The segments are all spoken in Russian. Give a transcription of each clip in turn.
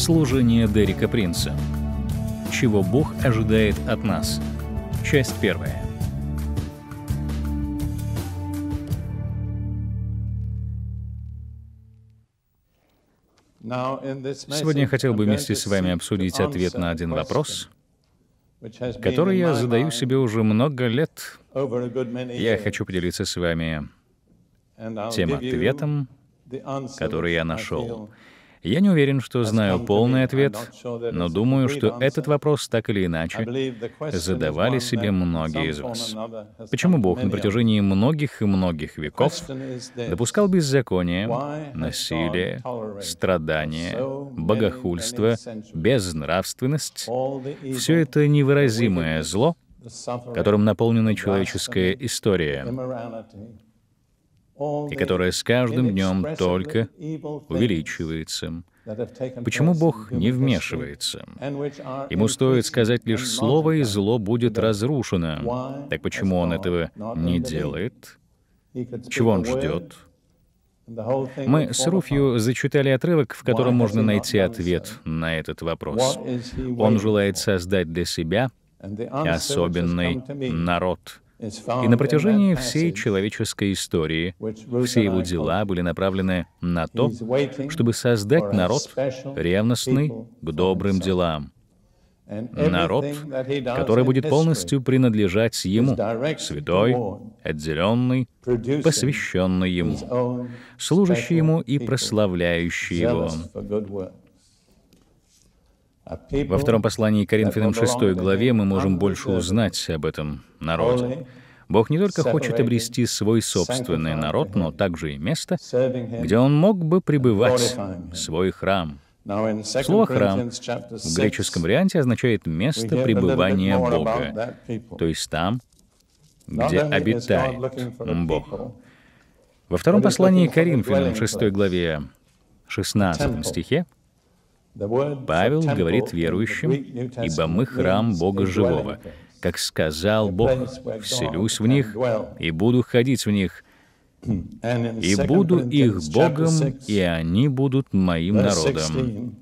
Служение Дерека Принца. Чего Бог ожидает от нас. Часть первая. Сегодня я хотел бы вместе с вами обсудить ответ на один вопрос, который я задаю себе уже много лет. Я хочу поделиться с вами тем ответом, который я нашел. Я не уверен, что знаю полный ответ, но думаю, что этот вопрос так или иначе задавали себе многие из вас. Почему Бог на протяжении многих и многих веков допускал беззаконие, насилие, страдания, богохульство, безнравственность, все это невыразимое зло, которым наполнена человеческая история, и которая с каждым днем только увеличивается. Почему Бог не вмешивается? Ему стоит сказать лишь слово, и зло будет разрушено. Так почему он этого не делает? Чего он ждет? Мы с Руфью зачитали отрывок, в котором можно найти ответ на этот вопрос. Он желает создать для себя особенный народ — и на протяжении всей человеческой истории все его дела были направлены на то, чтобы создать народ, ревностный к добрым делам. Народ, который будет полностью принадлежать Ему, святой, отделенный, посвященный Ему, служащий Ему и прославляющий Его. А во втором послании Коринфянам 6 главе мы можем больше э, узнать об этом народе. Бог не только хочет обрести свой собственный народ, но также и место, где он мог бы пребывать, свой храм. Слово «храм» в греческом варианте означает «место пребывания Бога», то есть там, где обитает Бог. Во втором послании Коринфянам, 6 главе, 16 стихе, Павел говорит верующим, «Ибо мы храм Бога живого, как сказал Бог, вселюсь в них и буду ходить в них, и буду их Богом, и они будут моим народом».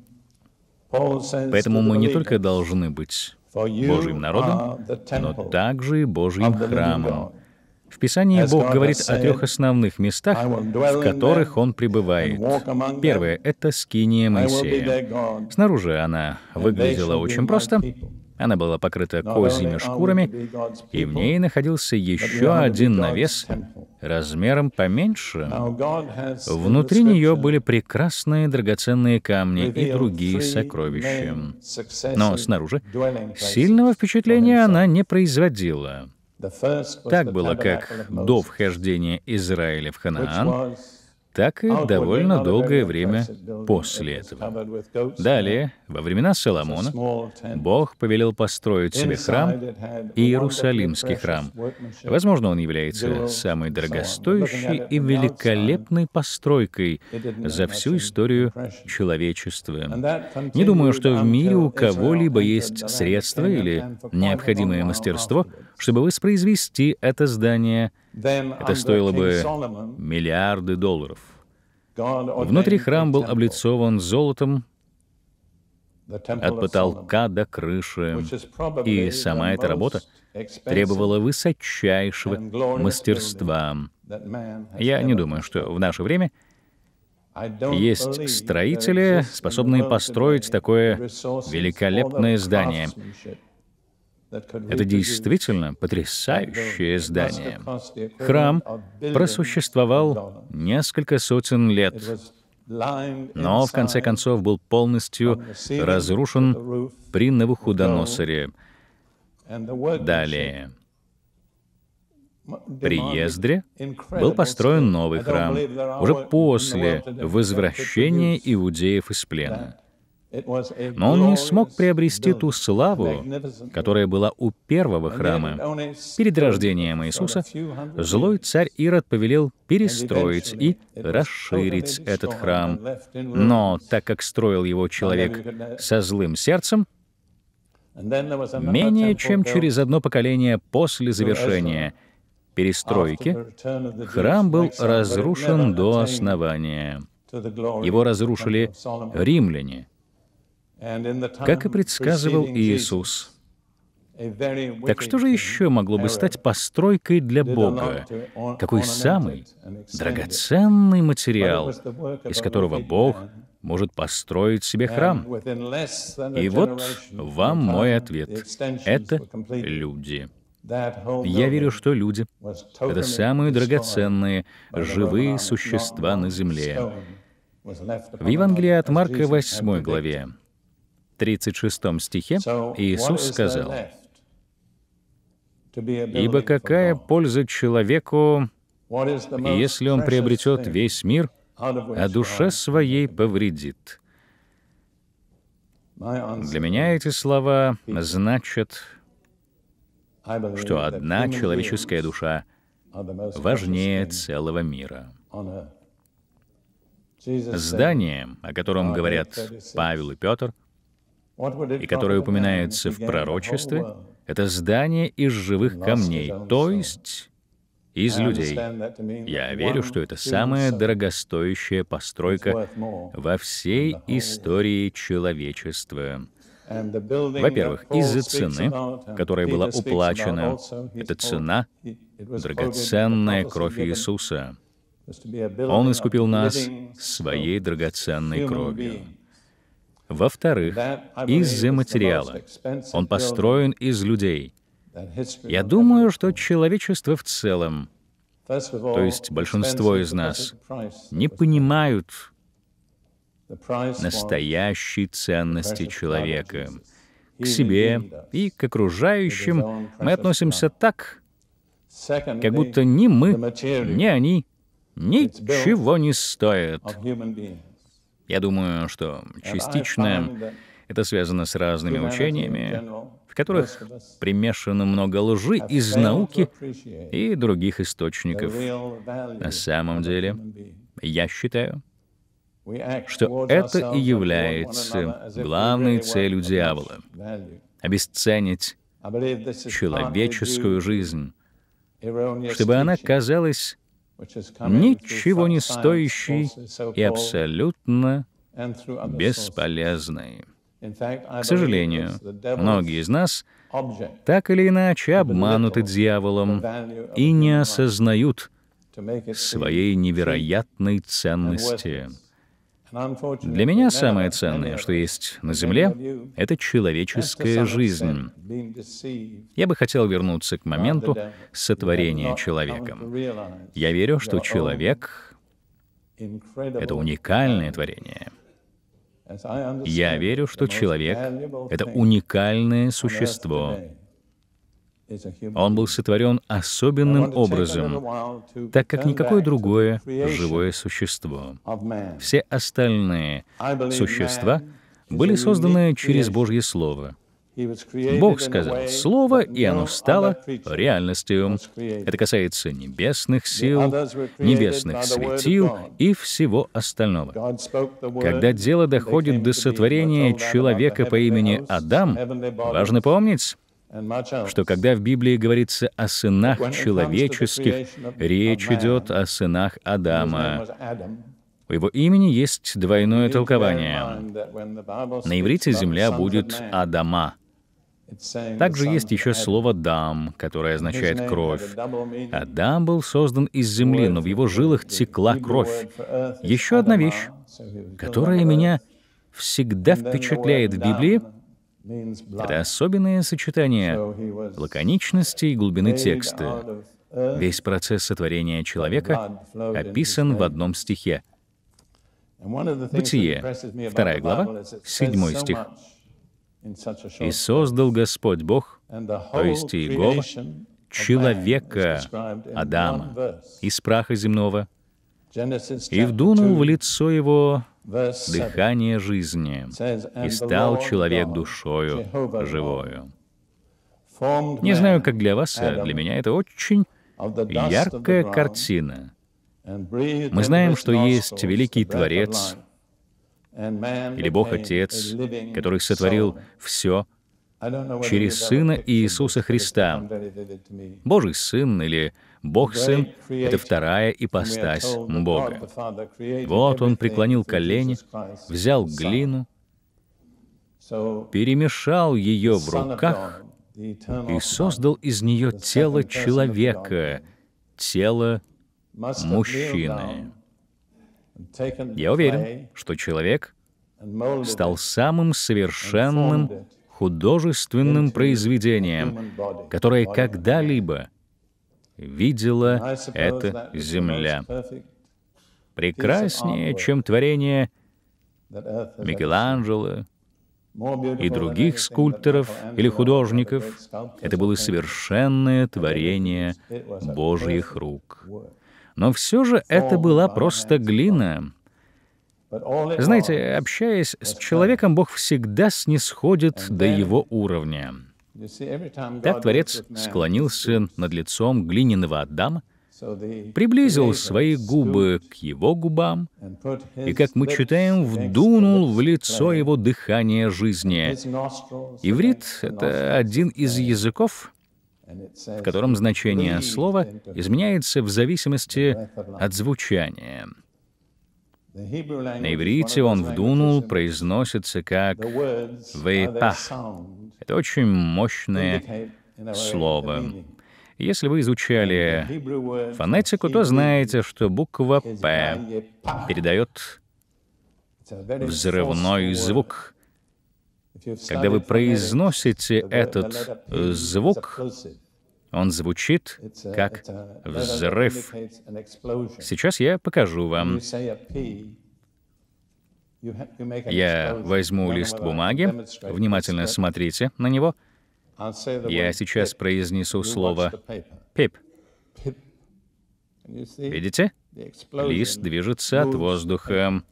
Поэтому мы не только должны быть Божьим народом, но также и Божьим храмом, в Писании Бог говорит о трех основных местах, в которых Он пребывает. Первое — это скиния Моисея. Снаружи она выглядела очень просто. Она была покрыта козьими шкурами, и в ней находился еще один навес размером поменьше. Внутри нее были прекрасные драгоценные камни и другие сокровища. Но снаружи сильного впечатления она не производила. Так было как до вхождения Израиля в Ханаан, так и довольно долгое время после этого. Далее, во времена Соломона, Бог повелел построить себе храм, Иерусалимский храм. Возможно, он является самой дорогостоящей и великолепной постройкой за всю историю человечества. Не думаю, что в мире у кого-либо есть средства или необходимое мастерство, чтобы воспроизвести это здание — это стоило бы миллиарды долларов. Внутри храм был облицован золотом от потолка до крыши, и сама эта работа требовала высочайшего мастерства. Я не думаю, что в наше время есть строители, способные построить такое великолепное здание. Это действительно потрясающее здание. Храм просуществовал несколько сотен лет, но в конце концов был полностью разрушен при Навуходоносоре. Далее. При Ездре был построен новый храм уже после возвращения иудеев из плена. Но он не смог приобрести ту славу, которая была у первого храма. Перед рождением Иисуса злой царь Ирод повелел перестроить и расширить этот храм. Но так как строил его человек со злым сердцем, менее чем через одно поколение после завершения перестройки храм был разрушен до основания. Его разрушили римляне — как и предсказывал Иисус. Так что же еще могло бы стать постройкой для Бога? Какой самый драгоценный материал, из которого Бог может построить себе храм? И вот вам мой ответ. Это люди. Я верю, что люди — это самые драгоценные, живые существа на земле. В Евангелии от Марка 8 главе 36 стихе Иисус сказал, «Ибо какая польза человеку, если он приобретет весь мир, а душе своей повредит?» Для меня эти слова значат, что одна человеческая душа важнее целого мира. Здание, о котором говорят Павел и Петр, и которые упоминаются в пророчестве, это здание из живых камней, то есть из людей. Я верю, что это самая дорогостоящая постройка во всей истории человечества. Во-первых, из-за цены, uh, которая была уплачена, эта цена — драгоценная кровь Иисуса. Он искупил нас своей драгоценной кровью. Во-вторых, из-за материала. Он построен из людей. Я думаю, что человечество в целом, то есть большинство из нас, не понимают настоящей ценности человека. К себе и к окружающим мы относимся так, как будто ни мы, ни они ничего не стоят. Я думаю, что а, частично а, это связано с разными учениями, в которых примешано много лжи из науки и других источников. На самом деле, я считаю, что это и является главной целью дьявола — обесценить человеческую жизнь, чтобы она казалась ничего не стоящий и абсолютно бесполезный. К сожалению, многие из нас так или иначе обмануты дьяволом и не осознают своей невероятной ценности. Для меня самое ценное, что есть на Земле, это человеческая жизнь. Я бы хотел вернуться к моменту сотворения человеком. Я верю, что человек — это уникальное творение. Я верю, что человек — это уникальное существо он был сотворен особенным образом, так как никакое другое живое существо. Все остальные существа были созданы через Божье Слово. Бог сказал Слово, и оно стало реальностью. Это касается небесных сил, небесных светил и всего остального. Когда дело доходит до сотворения человека по имени Адам, важно помнить, что когда в Библии говорится о сынах человеческих, речь идет о сынах Адама. У его имени есть двойное толкование. На иврите земля будет Адама. Также есть еще слово «дам», которое означает «кровь». Адам был создан из земли, но в его жилах текла кровь. Еще одна вещь, которая меня всегда впечатляет в Библии — это особенное сочетание лаконичности и глубины текста. Весь процесс сотворения человека описан в одном стихе. Бытие, вторая глава, седьмой стих. «И создал Господь Бог, то есть Иегова, человека, Адама, из праха земного, и вдунул в лицо его дыхание жизни, и стал человек душою живою. Не знаю, как для вас, а для меня это очень яркая картина. Мы знаем, что есть великий Творец или Бог Отец, который сотворил все через Сына Иисуса Христа. Божий Сын или Бог-Сын — это вторая ипостась Бога. Вот Он преклонил колени, взял глину, перемешал ее в руках и создал из нее тело человека, тело мужчины. Я уверен, что человек стал самым совершенным художественным произведением, которое когда-либо видела эта земля. Прекраснее, чем творение Микеланджело и других скульпторов или художников, это было совершенное творение Божьих рук. Но все же это была просто глина, знаете, общаясь с человеком, Бог всегда снисходит до его уровня. Так Творец склонился над лицом глиняного Адама, приблизил свои губы к его губам и, как мы читаем, вдунул в лицо его дыхание жизни. Иврит — это один из языков, в котором значение слова изменяется в зависимости от звучания. На иврите он вдунул, произносится как «вейпах». Это очень мощное слово. Если вы изучали фонетику, то знаете, что буква «п» передает взрывной звук. Когда вы произносите этот звук, он звучит как взрыв. Сейчас я покажу вам. Я возьму лист бумаги, внимательно смотрите на него. Я сейчас произнесу слово «пип». Видите? Лист движется от воздуха.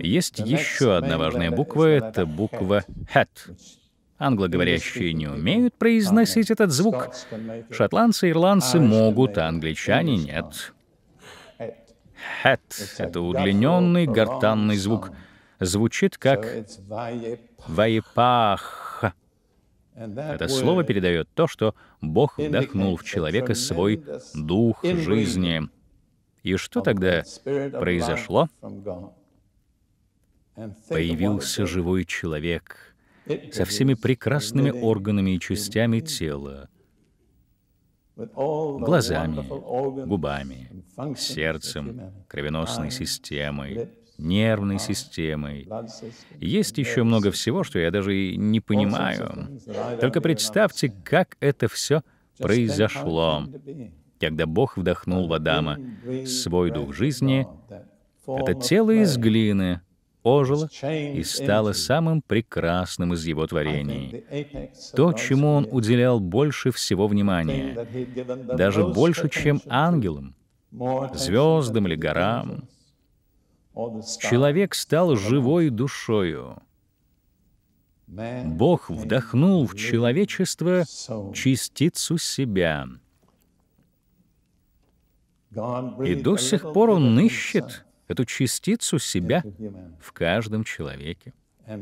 Есть еще одна важная буква — это буква «hat», Англоговорящие не умеют произносить этот звук. Шотландцы, ирландцы могут, а англичане нет. Хэт — это удлиненный гортанный звук. Звучит как вайпах. Это слово передает то, что Бог вдохнул в человека свой дух жизни. И что тогда произошло? Появился живой человек — со всеми прекрасными органами и частями тела, глазами, губами, сердцем, кровеносной системой, нервной системой. Есть еще много всего, что я даже и не понимаю. Только представьте, как это все произошло, когда Бог вдохнул в Адама свой дух жизни, это тело из глины, ожило и стало самым прекрасным из его творений. То, чему он уделял больше всего внимания, даже больше, чем ангелам, звездам или горам, человек стал живой душою. Бог вдохнул в человечество частицу себя. И до сих пор он ищет эту частицу себя в каждом человеке.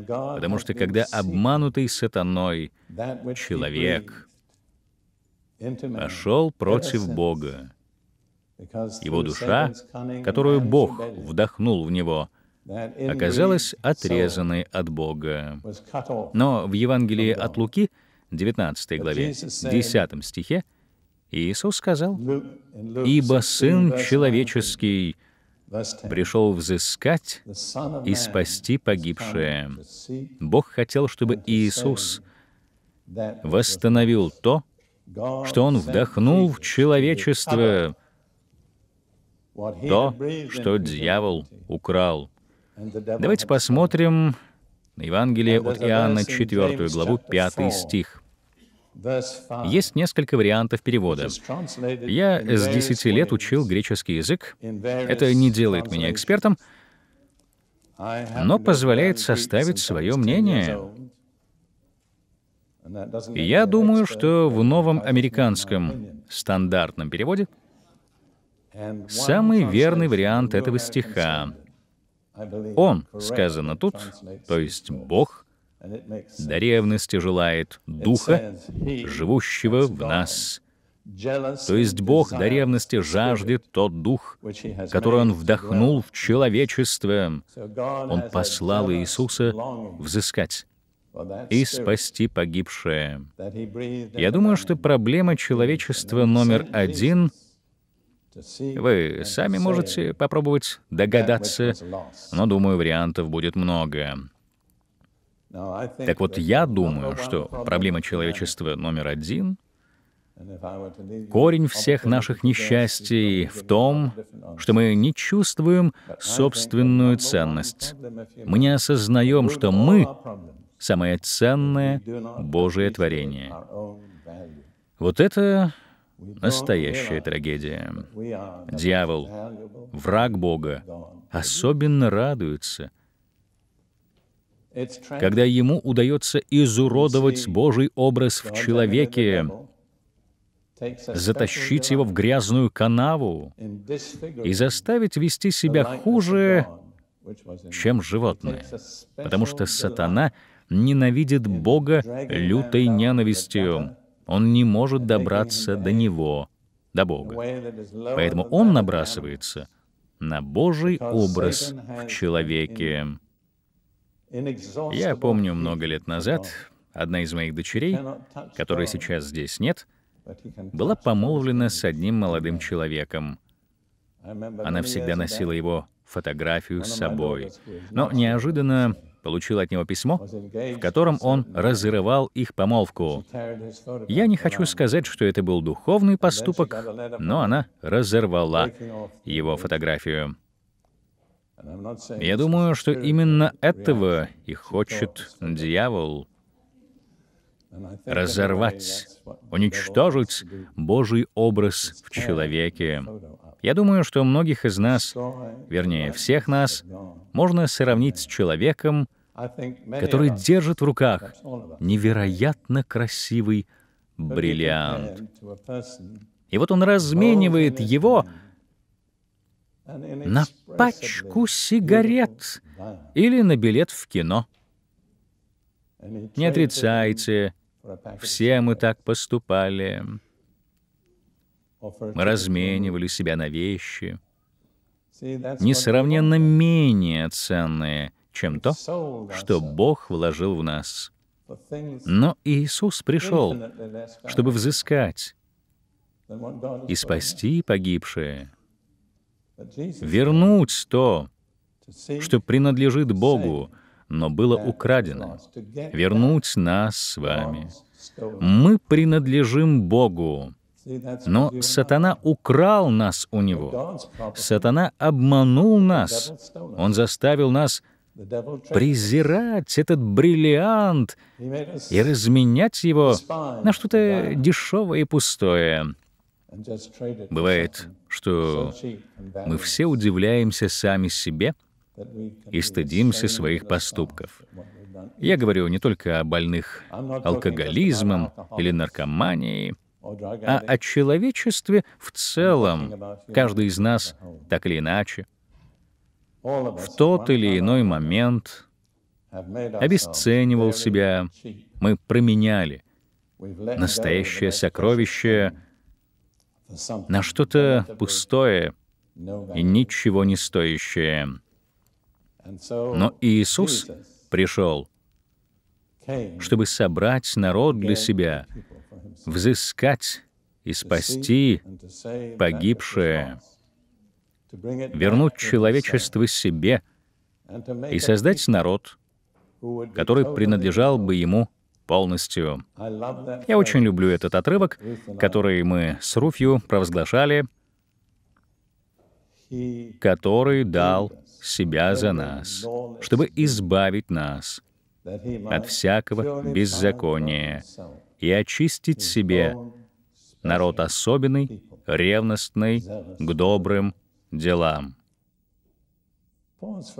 Потому что когда обманутый сатаной человек пошел против Бога, его душа, которую Бог вдохнул в него, оказалась отрезанной от Бога. Но в Евангелии от Луки, 19 главе, 10 стихе, Иисус сказал, «Ибо Сын Человеческий — пришел взыскать и спасти погибшее. Бог хотел, чтобы Иисус восстановил то, что Он вдохнул в человечество, то, что дьявол украл. Давайте посмотрим на Евангелие от Иоанна, 4 главу, 5 стих. Есть несколько вариантов перевода. Я с 10 лет учил греческий язык. Это не делает меня экспертом, но позволяет составить свое мнение. Я думаю, что в новом американском стандартном переводе самый верный вариант этого стиха. Он, сказано тут, то есть Бог, до ревности желает Духа, живущего в нас. То есть Бог до ревности жаждет тот Дух, который Он вдохнул в человечество. Он послал Иисуса взыскать и спасти погибшее. Я думаю, что проблема человечества номер один вы сами можете попробовать догадаться, но, думаю, вариантов будет много. Так вот, я думаю, что проблема человечества номер один, корень всех наших несчастий в том, что мы не чувствуем собственную ценность. Мы не осознаем, что мы — самое ценное Божие творение. Вот это настоящая трагедия. Дьявол, враг Бога, особенно радуется — когда ему удается изуродовать Божий образ в человеке, затащить его в грязную канаву и заставить вести себя хуже, чем животные, потому что сатана ненавидит Бога лютой ненавистью. Он не может добраться до Него, до Бога. Поэтому он набрасывается на Божий образ в человеке. Я помню много лет назад, одна из моих дочерей, которой сейчас здесь нет, была помолвлена с одним молодым человеком. Она всегда носила его фотографию с собой, но неожиданно получила от него письмо, в котором он разрывал их помолвку. Я не хочу сказать, что это был духовный поступок, но она разорвала его фотографию. Я думаю, что именно этого и хочет дьявол — разорвать, уничтожить Божий образ в человеке. Я думаю, что многих из нас, вернее, всех нас, можно сравнить с человеком, который держит в руках невероятно красивый бриллиант. И вот он разменивает его на пачку сигарет или на билет в кино. Не отрицайте, все мы так поступали. Мы разменивали себя на вещи, несравненно менее ценные, чем то, что Бог вложил в нас. Но Иисус пришел, чтобы взыскать и спасти погибшие вернуть то, что принадлежит Богу, но было украдено, вернуть нас с вами. Мы принадлежим Богу, но сатана украл нас у него. Сатана обманул нас. Он заставил нас презирать этот бриллиант и разменять его на что-то дешевое и пустое. Бывает, что мы все удивляемся сами себе и стыдимся своих поступков. Я говорю не только о больных алкоголизмом или наркоманией, а о человечестве в целом. Каждый из нас так или иначе в тот или иной момент обесценивал себя, мы променяли настоящее сокровище на что-то пустое и ничего не стоящее. Но Иисус пришел, чтобы собрать народ для себя, взыскать и спасти погибшее, вернуть человечество себе и создать народ, который принадлежал бы ему полностью. Я очень люблю этот отрывок, который мы с Руфью провозглашали, который дал себя за нас, чтобы избавить нас от всякого беззакония и очистить себе народ особенный, ревностный к добрым делам.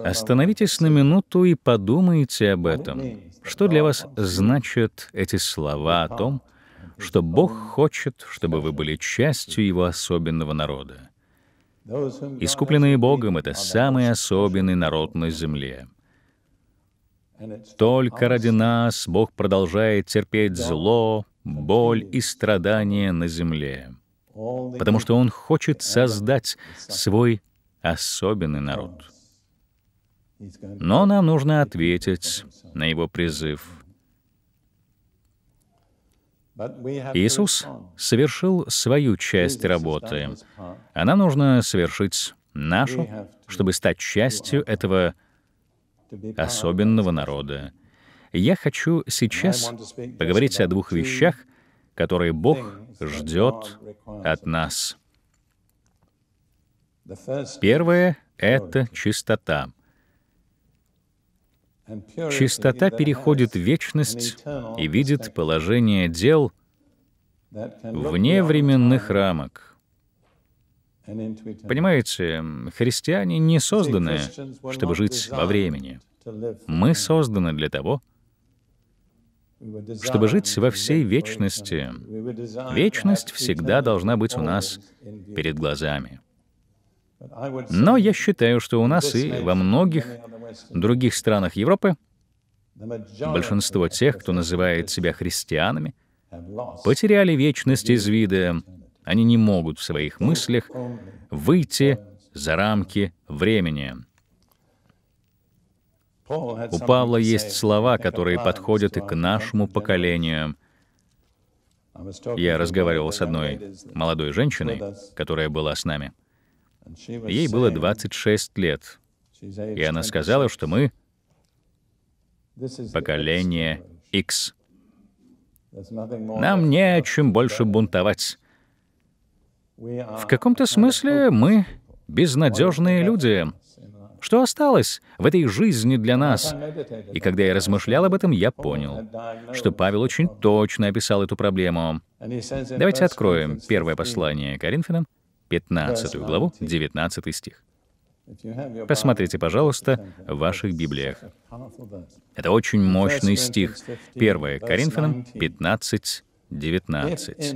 Остановитесь на минуту и подумайте об этом. Что для вас значат эти слова о том, что Бог хочет, чтобы вы были частью Его особенного народа? Искупленные Богом — это самый особенный народ на земле. Только ради нас Бог продолжает терпеть зло, боль и страдания на земле, потому что Он хочет создать свой особенный народ. Но нам нужно ответить на его призыв. Иисус совершил свою часть работы, а нам нужно совершить нашу, чтобы стать частью этого особенного народа. Я хочу сейчас поговорить о двух вещах, которые Бог ждет от нас. Первое — это чистота. Чистота переходит в вечность и видит положение дел вне временных рамок. Понимаете, христиане не созданы, чтобы жить во времени. Мы созданы для того, чтобы жить во всей вечности. Вечность всегда должна быть у нас перед глазами. Но я считаю, что у нас и во многих в других странах Европы большинство тех, кто называет себя христианами, потеряли вечность из вида. Они не могут в своих мыслях выйти за рамки времени. У Павла есть слова, которые подходят и к нашему поколению. Я разговаривал с одной молодой женщиной, которая была с нами. Ей было 26 лет. И она сказала, что мы — поколение X. Нам не о чем больше бунтовать. В каком-то смысле мы безнадежные люди. Что осталось в этой жизни для нас? И когда я размышлял об этом, я понял, что Павел очень точно описал эту проблему. Давайте откроем первое послание Коринфянам, 15 главу, 19 стих. Посмотрите, пожалуйста, в ваших Библиях. Это очень мощный стих. 1 Коринфянам 15, 19.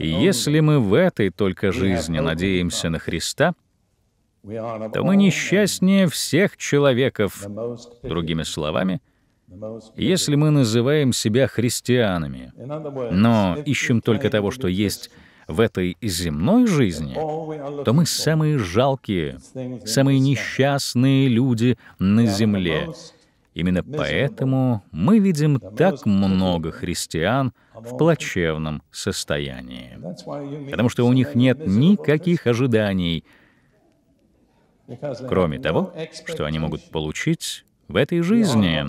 если мы в этой только жизни надеемся на Христа, то мы несчастнее всех человеков. Другими словами, если мы называем себя христианами, но ищем только того, что есть в этой земной жизни, то мы самые жалкие, самые несчастные люди на земле. Именно поэтому мы видим так много христиан в плачевном состоянии, потому что у них нет никаких ожиданий, кроме того, что они могут получить в этой жизни.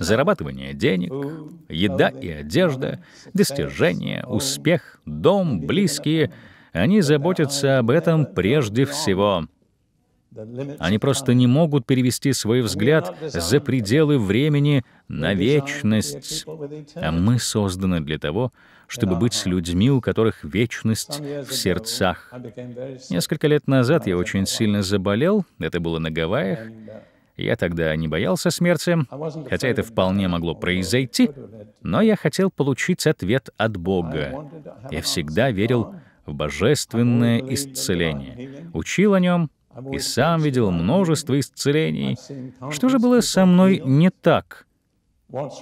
Зарабатывание денег, еда и одежда, достижения, успех, дом, близкие — они заботятся об этом прежде всего. Они просто не могут перевести свой взгляд за пределы времени на вечность. А мы созданы для того, чтобы быть с людьми, у которых вечность в сердцах. Несколько лет назад я очень сильно заболел, это было на Гавайях, uh, я тогда не боялся смерти, хотя это вполне могло произойти, но я хотел получить ответ от Бога. Я всегда верил в божественное исцеление, учил о нем и сам видел множество исцелений. Что же было со мной не так?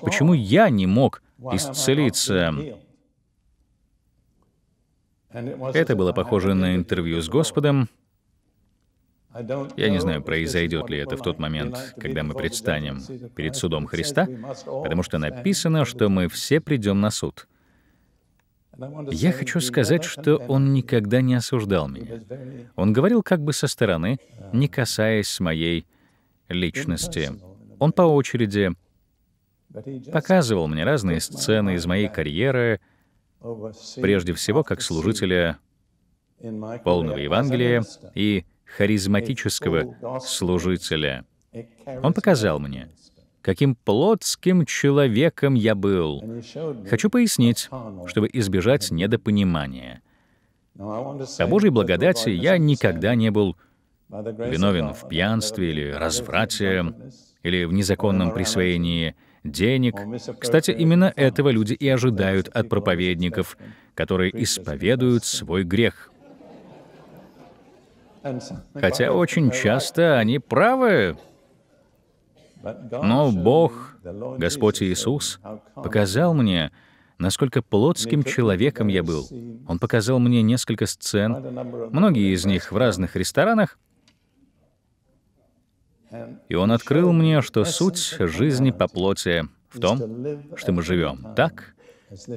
Почему я не мог исцелиться? Это было похоже на интервью с Господом, я не знаю, произойдет ли это в тот момент, когда мы предстанем перед судом Христа, потому что написано, что мы все придем на суд. Я хочу сказать, что он никогда не осуждал меня. Он говорил как бы со стороны, не касаясь моей личности. Он по очереди показывал мне разные сцены из моей карьеры, прежде всего как служителя полного Евангелия и харизматического служителя. Он показал мне, каким плотским человеком я был. Хочу пояснить, чтобы избежать недопонимания. По Божьей благодати я никогда не был виновен в пьянстве или разврате, или в незаконном присвоении денег. Кстати, именно этого люди и ожидают от проповедников, которые исповедуют свой грех. Хотя очень часто они правы. Но Бог, Господь Иисус, показал мне, насколько плотским человеком я был. Он показал мне несколько сцен, многие из них в разных ресторанах, и он открыл мне, что суть жизни по плоти в том, что мы живем так,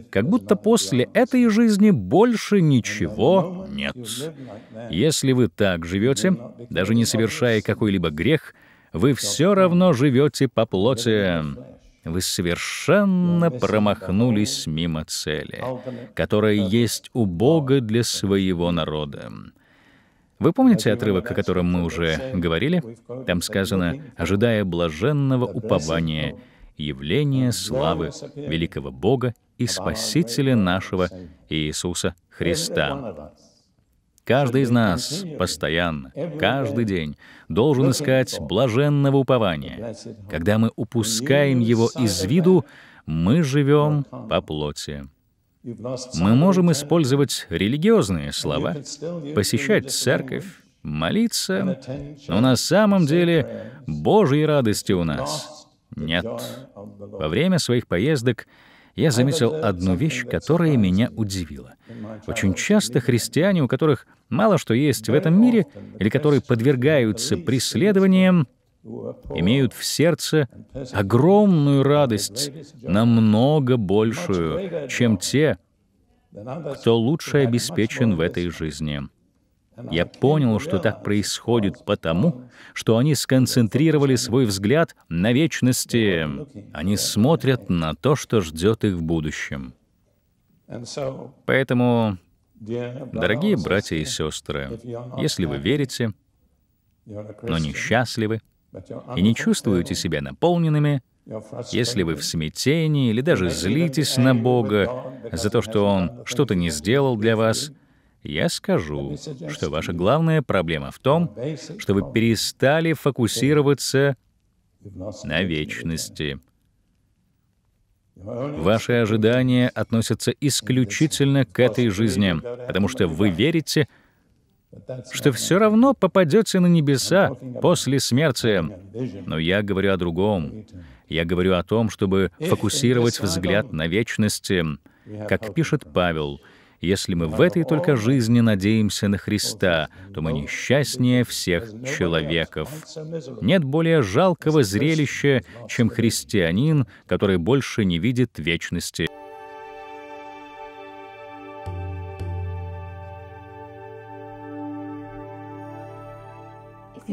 как будто после этой жизни больше ничего нет. Если вы так живете, даже не совершая какой-либо грех, вы все равно живете по плоти. Вы совершенно промахнулись мимо цели, которая есть у Бога для своего народа. Вы помните отрывок, о котором мы уже говорили? Там сказано «ожидая блаженного упования, явления славы великого Бога и Спасителя нашего Иисуса Христа. Каждый из нас постоянно, каждый день должен искать блаженного упования. Когда мы упускаем его из виду, мы живем по плоти. Мы можем использовать религиозные слова, посещать церковь, молиться, но на самом деле Божьей радости у нас нет. Во время своих поездок — я заметил одну вещь, которая меня удивила. Очень часто христиане, у которых мало что есть в этом мире, или которые подвергаются преследованиям, имеют в сердце огромную радость, намного большую, чем те, кто лучше обеспечен в этой жизни. Я понял, что так происходит потому, что они сконцентрировали свой взгляд на вечности. Они смотрят на то, что ждет их в будущем. Поэтому, дорогие братья и сестры, если вы верите, но несчастливы, и не чувствуете себя наполненными, если вы в смятении или даже злитесь на Бога за то, что Он что-то не сделал для вас — я скажу, что ваша главная проблема в том, что вы перестали фокусироваться на вечности. Ваши ожидания относятся исключительно к этой жизни, потому что вы верите, что все равно попадете на небеса после смерти. Но я говорю о другом. Я говорю о том, чтобы фокусировать взгляд на вечности. Как пишет Павел, — если мы в этой только жизни надеемся на Христа, то мы несчастнее всех человеков. Нет более жалкого зрелища, чем христианин, который больше не видит вечности.